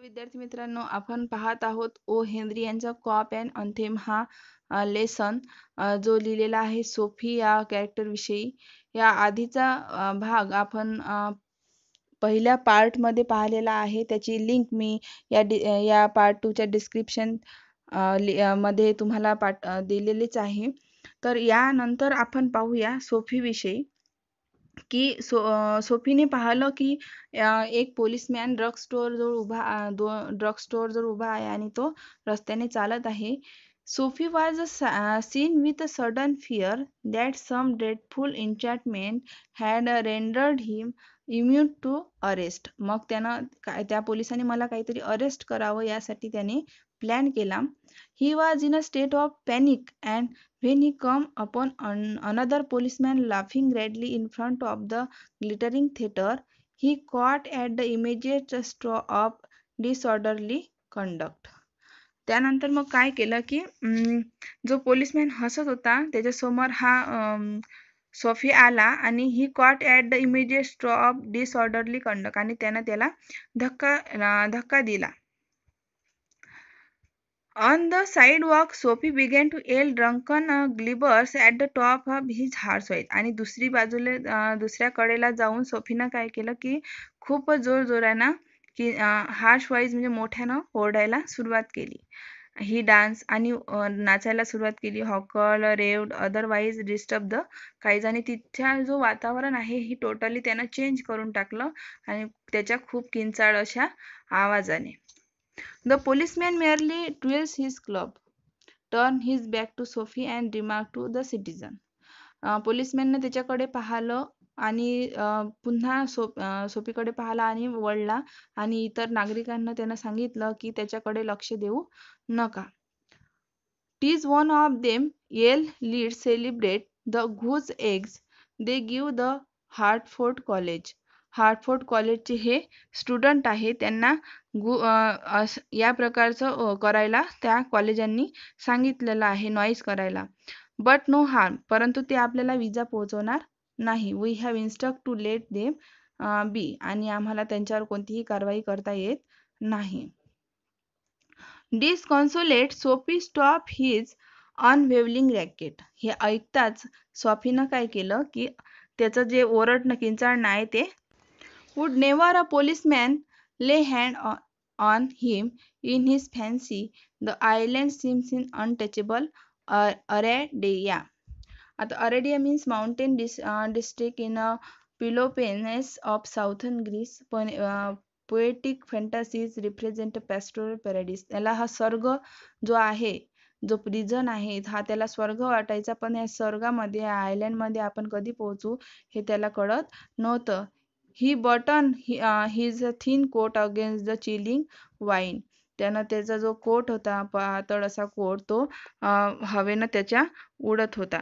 विद्यार्थी मित्रांनो आपण पाहत आहोत ओ हेनरी यांचा कॉप अँड अंथेम हा लेसन जो लिहिलेला आहे सोफी या कॅरेक्टर विषयी या आधीचा भाग आपण पहिल्या मध्ये पाहिलेला आहे त्याची लिंक मी या या पार्ट च्या डिस्क्रिप्शन मध्ये तुम्हाला पाठ दिलेलीच आहे तर यानंतर आपण पाहूया सोफीविषयी की सो सोफीने पाहिलं की एक मॅन ड्रग स्टोअर जवळ उभा दो ड्रग स्टोअर जवळ उभा आहे आणि तो रस्त्याने चालत आहे Soapy was seen with a sudden fear that some dreadful enchantment had rendered him immune to arrest मग त्यानं काय त्या पोलिसांनी मला काहीतरी अरेस्ट करावं यासाठी त्याने प्लॅन केला he was in a state of panic and When he came upon an another policeman laughing greatly in front of the glittering theater, he caught at the immediate straw of disorderly conduct. त्यानंतर मग काय केलं की जो policeman हसत होता त्याच्यासमोर हा सोफी आला आणि he caught at the immediate straw of disorderly conduct आणि त्यानं त्याला धक्का धक्का दिला On the sidewalk, Sophie began to yell drunken uh, glibbers at the top of his horse आणि दुसरी बाजूला दुसऱ्या कडेला जाऊन सोफीनं काय केलं की खूप जोर जोरानं की हार्श वाईज म्हणजे मोठ्यानं ओरडायला सुरुवात केली ही डान्स आणि नाचायला सुरुवात केली holler raved otherwise disturb the काहीज आणि तिथ्या जो वातावरण आहे ही टोटली त्यानं चेंज करून टाकलं आणि त्याच्या खूप किंचाळ अशा आवाजाने The policeman merely twirls his club, turn his back to Sophie and remark to the citizen. पोलिसमॅनने uh, त्याच्याकडे पाहिलं आणि पुन्हा सो सोपीकडे पाहिला आणि वळला आणि इतर नागरिकांना त्यांना सांगितलं की त्याच्याकडे लक्ष देऊ नका these one of them Yale lead celebrate the goose eggs they give the Hartford college Hartford कॉलेजचे हे स्टुडंट आहे त्यांना गु या प्रकारचं करायला त्या कॉलेजांनी सांगितलेलं आहे नॉईज करायला बट नो हार्म परंतु ते आपल्याला विजा पोहोचवणार नाही we have instructions to let them be आणि आम्हाला त्यांच्यावर कोणतीही कारवाई करता येत नाही डिसकॉन्सोलेट सोपी स्टॉप हिज अनवेवलिंग रॅकेट हे ऐकताच सॉफीनं काय केलं की त्याचं जे ओरडणं किंचाळणं आहे ते would never a policeman lay hand on on him in his fancy the island seems in untouchable आता Arcadia means mountain district in a Peloponnese of southern Greece पण poetic fantasies represent pastoral paradise याला हा स्वर्ग जो आहे जो prison आहे हा त्याला स्वर्ग वाटायचा पण या स्वर्गामध्ये आयलंडमध्ये आपण कधी पोहोचू हे त्याला कळत नव्हतं he button his a coat against the chilling wind त्यानं त्याचा जो कोट होता पातळ असा कोट तो हवेनं त्याच्या उडत होता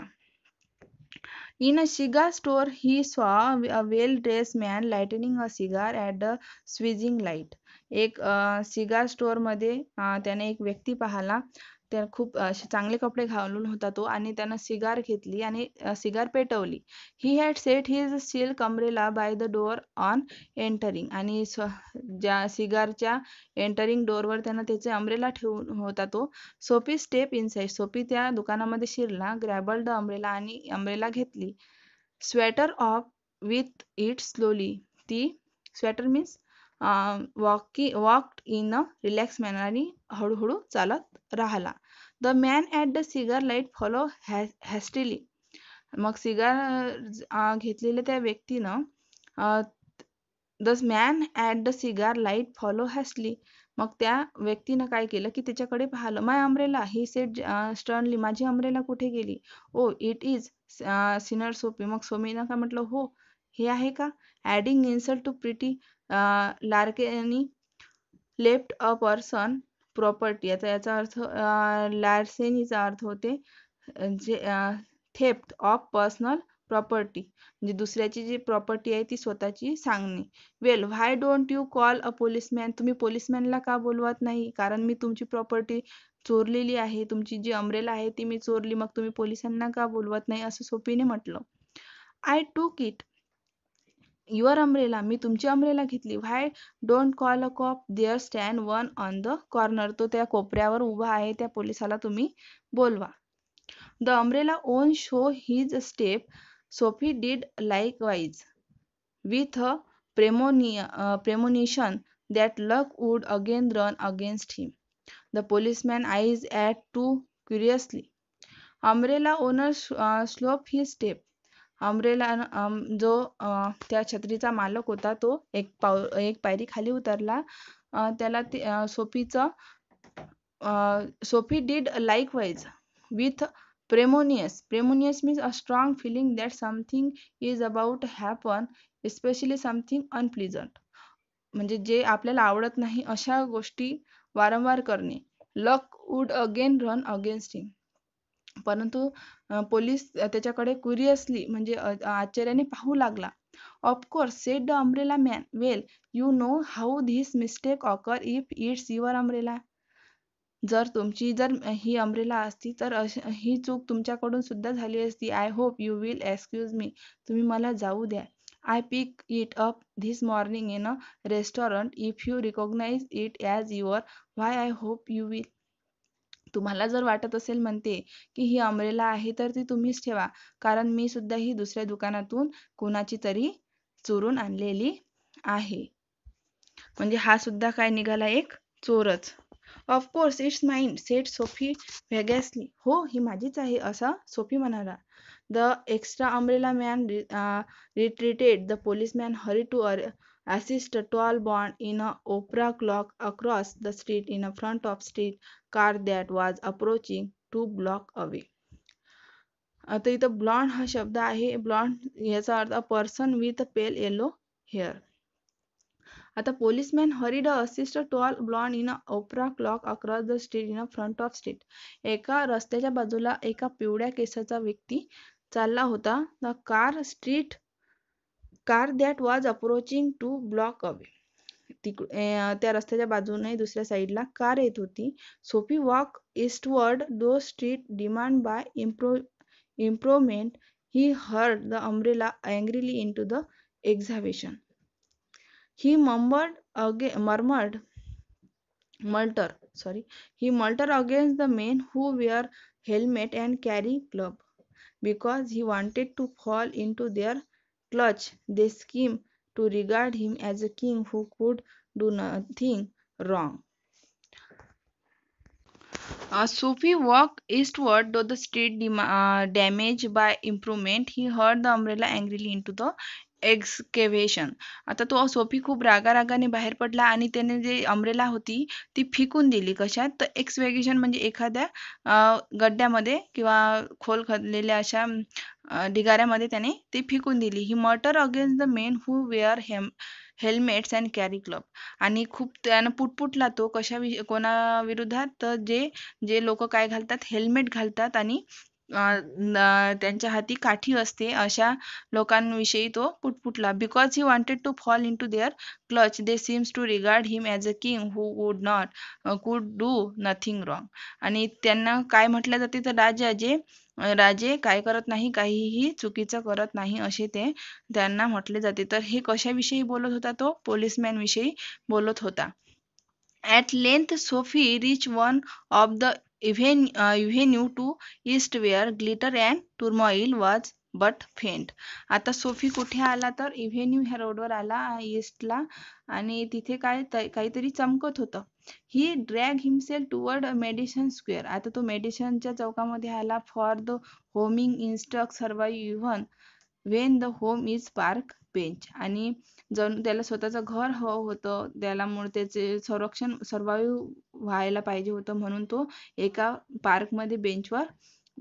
in a cigar store he saw a well dressed man lighting a cigar at a swinging light एक सिगार मध्ये त्याने एक व्यक्ती पाहला त्या खूप चांगले कपडे घालून होता तो आणि त्यानं सिगार घेतली आणि सिगार पेटवली he had set his steel कमरेला by the door on entering आणि ज्या सिगारच्या एंटरिंग डोअरवर त्यानं त्याचे अमरेला ठेवून होता तो सोपी स्टेप इनसाईड सोपी त्या दुकानामध्ये शिरला ग्रॅबल द अमरेला आणि अमरेला घेतली sauntered off with it slowly ती sauntered means walk walked in a relaxed manner आणि हळूहळू चालत राहिला the man at the cigar light follow हॅ मग सिगार घेतलेल्या त्या व्यक्तीनं the man at the cigar light follow hastily मग त्या व्यक्तीनं काय केलं की त्याच्याकडे पाहिलं my umbrella he said sternly माझी अम्रेला कुठे गेली ओ इट इज सिनर सोपी मग सोमीनं काय म्हटलं हो हे आहे का adding insult to petty um larceny theft a person property याचा याचा अर्थ लार्सेनीचा अर्थ होते जे थेप्ट ऑफ पर्सनल प्रॉपर्टी म्हणजे दुसऱ्याची जी प्रॉपर्टी आहे ती स्वतःची सांगणे well why don't you call a policeman तुम्ही पोलिसमॅनला का बोलवत नाही कारण मी तुमची प्रॉपर्टी चोरलेली आहे तुमची जी अमरेला आहे ती मी चोरली मग तुम्ही पोलिसांना का बोलवत नाही असं सोपीने म्हटलं आय टूक इट युअर अम्ब्रेला मी तुमची अम्ब्रेला घेतली why don't call a cop there stand one on the corner तो त्या कोपऱ्यावर उभा आहे त्या पोलिसाला तुम्ही बोलवा द अम्ब्रेला ओन शो his step Soapy did likewise with a premonition premonition that luck would again run against him the policeman eyes at two curiously umbrella owner slowed he step umbrella जो त्या छत्रीचा मालक होता तो एक पाव एक पायरी खाली उतरला त्याला ते सोफीचं Soapy did likewise with premonition premonition means a strong feeling that something is about happen especially something unpleasant म्हणजे जे आपल्याला आवडत नाही अशा गोष्टी वारंवार करणे luck would again run against him परंतु पोलीस त्याच्याकडे क्युरियसली म्हणजे आश्चर्याने पाहू लागला of course said the umbrella man well you know how this mistake occur if it's your umbrella जर तुमची जर ही अम्ब्रेला असती तर ही चूक तुमच्याकडून सुद्धा झाली असती I hope you will excuse me तुम्ही मला जाऊ द्या I pick it up this morning in a restaurant if you recognise it as your why I hope you will तुम्हाला जर वाटत असेल म्हणते की ही अमरेला आहे तर ती तुम्हीच ठेवा कारण मी सुद्धा ही दुसऱ्या दुकानातून कोणाची तरी चोरून आणलेली आहे म्हणजे हा सुद्धा काय निघाला एक चोरच of course it's mine said Soapy viciously हो ही माझीच आहे असं सोफी म्हणाला the extra umbrella man retreated the police man hurried to assist a tall blonde in a opera clock across the street in a front of street car that was approaching two block away. आता इथं blonde हा शब्द आहे blonde याचा अर्थ person with pale yellow hair आता policeman hurried assist tall blonde in opera cloak across the street in front of street एका रस्त्याच्या बाजूला एका पिवळ्या केसाचा व्यक्ती चालला होता the car street car that was approaching two block away तिक त्या रस्त्याच्या बाजूने दुसऱ्या साईडला कार येत होती सोपी walk eastward though street demand by impro improvement he heard the umbrella angrily into the excavation he mumbled again murmured mutter sorry he mutter against the men who wear helmet and carry club because he wanted to fall into their clutch they seem to regard him as a king who could do nothing wrong. Uh, Sophie walked eastward, though the street uh, damaged by improvement. He heard the umbrella angrily into the excavation आता तो Sophie खूप रागारागाने बाहेर पडला आणि त्याने जे umbrella होती ती फिकून दिली कशात तर एक्सवेगेशन म्हणजे एखाद्या गड्ड्यामध्ये किंवा खोल खदलेल्या अशा ढिगाऱ्यामध्ये त्याने ती फिकून दिली he muttered against the men who wear hem helmets and carry club आणि खूप त्यानं पुटपुटला तो कशा विरुद्धात तर जे जे लोक काय घालतात हेल्मेट घालतात आणि त्यांच्या हाती काठी असते अशा लोकांविषयी तो पुटपुटला because he wanted to fall into their clutch they seems to regard him as a king who would not could do nothing wrong आणि त्यांना काय म्हटलं जाते तर राजा जे राजे काय करत नाही काहीही चुकीचं करत नाही असे ते त्यांना म्हटले जाते तर हे कशाविषयी बोलत होता तो पोलिसमॅन विषयी बोलत होता at length Soapy reach one of the avenue to east where glitter and turmoil was but faint आता सोफी कुठे आला तर इव्हेन्यू ह्या रोडवर आला ईस्टला आणि तिथे काय काहीतरी चमकत होतं he drag himself toward Madison Square आता तो मेडिसनच्या चौकामध्ये आला for the homing instinct survive even when the home is park bench आणि जणू त्याला स्वतःचं घर हवं होतं त्याला त्याचे संरक्षण सर्वायू व्हायला पाहिजे होतं म्हणून तो एका पार्कमध्ये बेंचवर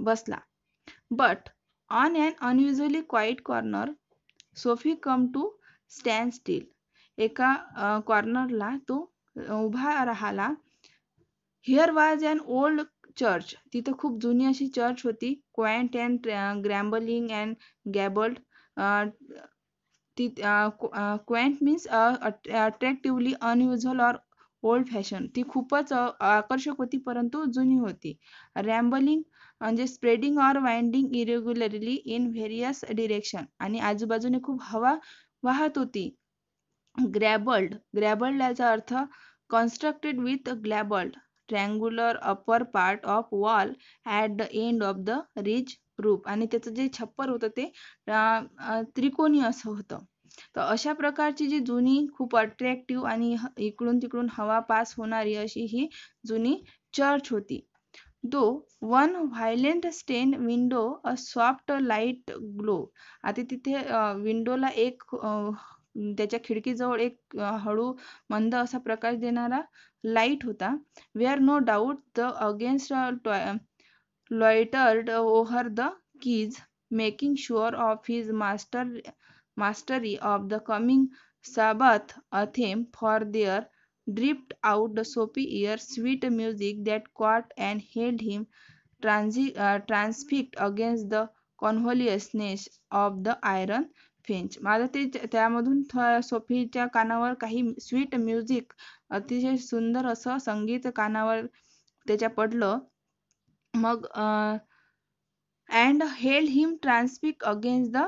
बसला but on and unusually quiet corner Soapy come to stand still एका कॉर्नरला तो उभा राहिला here was an old church तिथं खूप जुनी अशी चर्च होती quaint and rambling and gabled ती quaint means attractively unusual or old fashion ती खूपच आकर्षक होती परंतु जुनी होती rambling means spreading or winding irregularly in various direction आणि आजूबाजूने खूप हवा वाहत होती ग्रॅबल्ड ग्रॅबल्ड याचा अर्थ constructed with gabled triangular upper part of wall at the end of the ridge roof आणि त्याचं जे छप्पर होतं ते त्रिकोणी असं होतं तर अशा प्रकारची जी जुनी खूप अट्रॅक्टिव्ह आणि इकडून तिकडून हवा पास होणारी अशी ही जुनी चर्च होती though one violet stained window a soft light glow आता तिथे विंडोला एक त्याच्या खिडकीजवळ एक हळू मंद असा प्रकाश देणारा लाईट होता where no doubt the against loitered over the keys, making sure of his master, mastery of the coming Sabbath, a theme for their dripped out the soapy ear, sweet music that caught and held him transi- uh, transfixed against the convolutions of the iron fence मला ते त्यामधून सोफीच्या कानावर काही sweet music अतिशय सुंदर असं संगीत कानावर त्याच्या पडलं मग and held him transfixed against the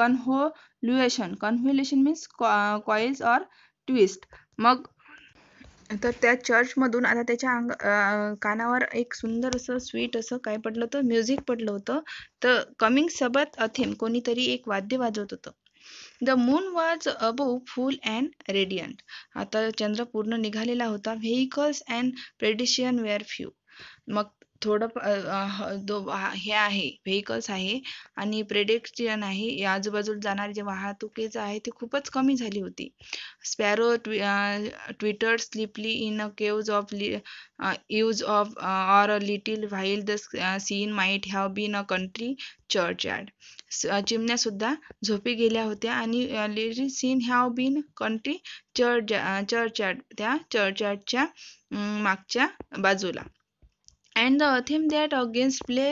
convolution convolution means coils or twist मग तर त्या चर्च मधून आता त्याच्या कानावर एक सुंदर असं स्वीट असं काय पडलं होतं म्युझिक पडलं होतं तर कमिंग सबत अथेम कोणीतरी एक वाद्य वाजवत होतं the moon was above full and radiant आता चंद्र पूर्ण निघालेला होता व्हेकल्स अँड प्रेडिशियन वेअर फ्यू मग थोडं दो हे आहे व्हेइकल्स आहे आणि प्रेडेक्स्टियन आहे या आजूबाजूला जाणारी जे वाहतुकीचं आहे ती खूपच कमी झाली होती sparrow twitter sleepily in a caves of use of or a little while the scene might have been a country churchyard सुद्धा झोपी गेल्या होत्या आणि little scene have been country church churchyard त्या चर्च यार्डच्या मागच्या बाजूला and the anthem that against play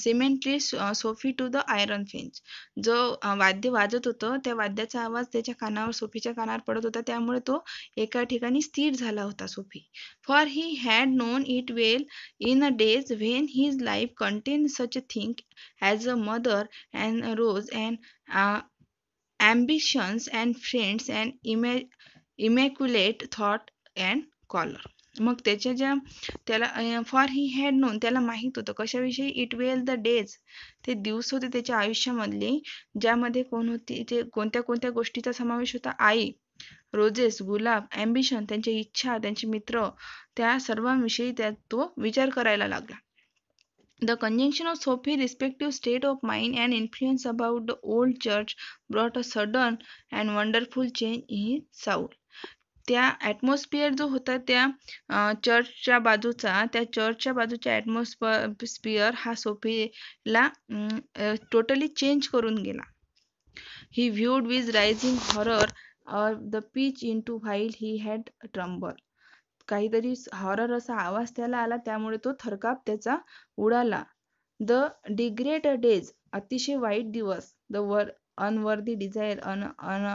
cemetery Sophie to the iron finch जो uh, वाद्य वाजत होतं त्या वाद्याचा आवाज त्याच्या कानावर सोफीच्या कानावर पडत होता त्यामुळे तो एका ठिकाणी स्थिर झाला होता Sophie for he had known it well in a days when his life content such a think as a mother and rose and ambitions and friends and इमे इमॅक्युलेट थॉट अँड कॉलर मग त्याच्या ज्या त्याला for he had non त्याला माहित होतं कशाविषयी it well the days ते दिवस होते त्याच्या आयुष्यामधले ज्यामध्ये कोण होती ते कोणत्या कोणत्या गोष्टीचा समावेश होता आई रोजेस गुलाब अँबिशन त्यांच्या इच्छा त्यांचे मित्र त्या सर्वांविषयी त्यात तो विचार करायला लागला the conjunction of Sophie respective state of mind and influence about the old church brought a sudden and wonderful change in soul त्या ॲटमॉस्फियर जो होता त्या चर्चच्या बाजूचा त्या चर्चच्या बाजूच्या ॲटमॉस्फ हा हा सोफीला टोटली चेंज करून गेला he viewed with rising horror the pitch into while he had tumble काहीतरी हॉरर असा आवाज त्याला आला त्यामुळे तो थरकाप त्याचा उडाला द डिग्रेट डेज अतिशय वाईट दिवस द वर अनवर्दी डिझायर अन अन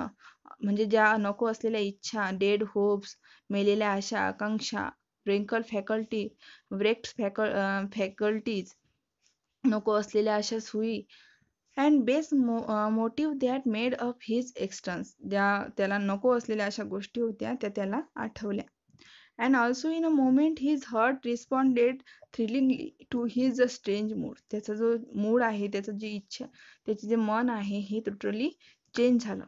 म्हणजे ज्या नको असलेल्या इच्छा डेड होप्स मेलेल्या आशा आकांक्षा ब्रेंकल फॅकल्टी ब्रेक्ट फॅकल फॅकल्टीज नको असलेल्या अशा सुई and base motives that made up his existence ज्या त्याला नको असलेल्या अशा गोष्टी होत्या त्या त्याला आठवल्या and also in a moment his heart responded thrillingly to his a strange mood त्याचा जो मूड आहे त्याचं जी इच्छा त्याचे जे मन आहे हे टोटली चेंज झालं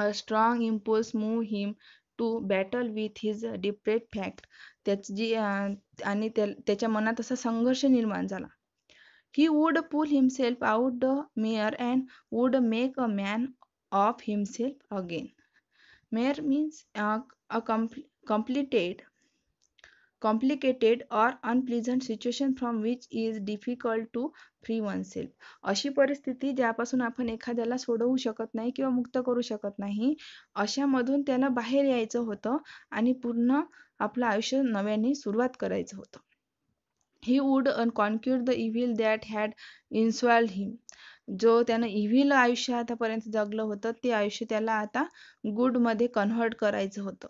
A strong impulse move him to battle with his depraved fact त्याची आणि त्याच्या मनात असा संघर्ष निर्माण झाला. He would pull himself out the mirror and would make a man of himself again. Mere means a completed complicated or unpleasant situation from which is difficult to free oneself अशी परिस्थिती ज्यापासून आपण एखाद्याला सोडवू शकत नाही किंवा मुक्त करू शकत नाही अशामधून त्यानं बाहेर यायचं होतं आणि पूर्ण आपलं आयुष्य नव्याने सुरुवात करायचं होतं he would conquer the evil that had enthralled him जो त्यानं इव्हिल आयुष्य आतापर्यंत जगलं होतं ते आयुष्य त्याला आता गुडमध्ये कन्व्हर्ट करायचं होतं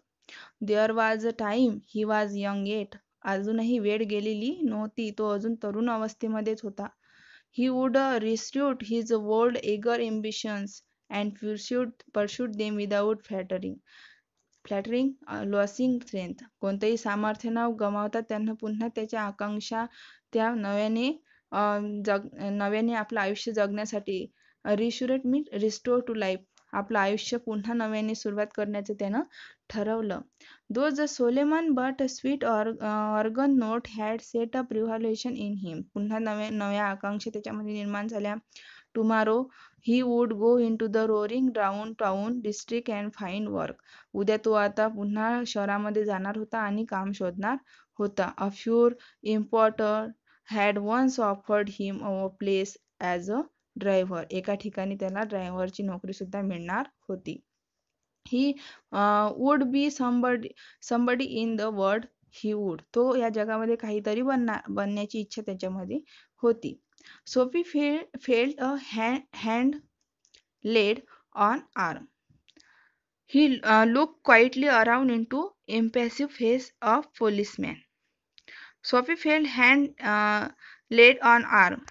there was a time he was young eight अजूनही वेळ गेलेली नव्हती तो अजून तरुण अवस्थेमध्येच होता he would restitute his world eager ambitions and pursuit pursuit them without flattering flattering losing strength कोणतेही सामर्थ्य न गमावता त्यांना पुन्हा त्याच्या आकांक्षा त्या नव्याने जग नव्याने आपलं आयुष्य जगण्यासाठी रिशुरेट मी रिस्टोर टू लाईफ आपलं आयुष्य पुन्हा नव्याने सुरुवात करण्याचं त्यानं ठरवलं though the solemn but sweet organ note had set up revolution in him पुन्हा नव्या नव्या आकांक्षा त्याच्यामध्ये निर्माण झाल्या tomorrow he would go into the roaring downtown district and find work उद्या तो आता पुन्हा शहरामध्ये जाणार होता आणि काम शोधणार होता a fur importer had once offered him a place as a driver एका ठिकाणी त्याला ड्रायव्हरची नोकरी सुद्धा मिळणार होती he would be somebody in the world he would तो या जगामध्ये काहीतरी बनणार बनण्याची इच्छा त्याच्यामध्ये होती Sophie felt a hand laid on arm he look quietly around into impassive face of policeman Sophie felt hand laid on arm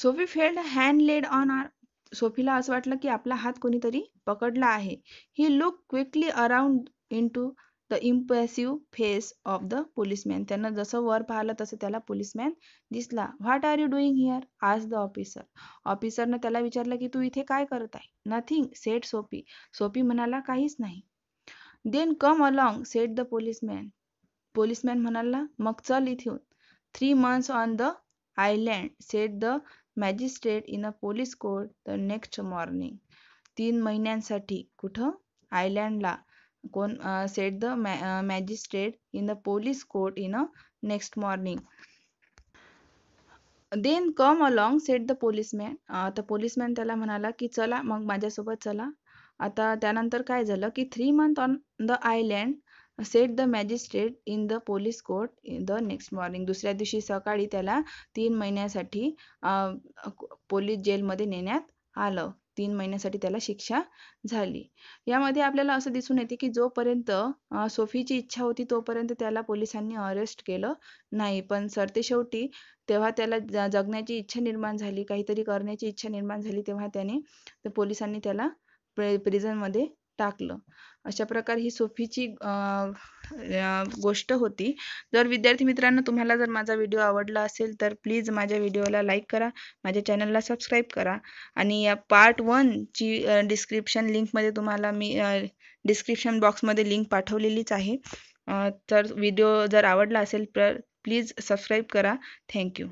Sophie felt hand laid on R सोफीला असं वाटलं की आपला हात कोणीतरी पकडला आहे he look quickly around into the impressive face of the policeman त्यांना जसं वर पाहिलं तसं त्याला पोलिसमॅन दिसला what are you doing here आज द ऑफिसर ऑफिसरनं त्याला विचारलं की तू इथे काय करत आहे नथिंग सेट सोपी सोपी म्हणाला काहीच नाही then come along said the policeman policeman म्हणाला मग चल इथून three months on the island said the magistrate in a police court the next morning तीन महिन्यांसाठी कुठं आयलँडला कोण सेट द मॅ magistrate in the police court in a next morning then come along said the policeman आता policeman त्याला म्हणाला की चला मग माझ्यासोबत चला आता त्यानंतर काय झालं की three month on the island said the magistrate in the police court the next morning दुसऱ्या दिवशी सकाळी त्याला तीन महिन्यासाठी पोलीस जेलमध्ये नेण्यात आलं तीन महिन्यासाठी त्याला शिक्षा झाली यामध्ये आपल्याला असं दिसून येते की जोपर्यंत सोफीची इच्छा होती तोपर्यंत त्याला पोलिसांनी अरेस्ट केलं नाही पण सरतेशेवटी तेव्हा त्याला जगण्याची इच्छा निर्माण झाली काहीतरी करण्याची इच्छा निर्माण झाली तेव्हा त्याने पोलिसांनी त्याला प्रिझनमध्ये टाकलं अशा प्रकारे ही सोफीची गोष्ट होती जर विद्यार्थी मित्रांनो तुम्हाला जर माझा व्हिडिओ आवडला असेल तर प्लीज माझ्या व्हिडिओला लाईक करा माझ्या चॅनलला सबस्क्राईब करा आणि या पार्ट वनची डिस्क्रिप्शन लिंकमध्ये तुम्हाला मी डिस्क्रिप्शन बॉक्समध्ये लिंक पाठवलेलीच आहे तर व्हिडिओ जर आवडला असेल तर प्लीज सबस्क्राईब करा थँक्यू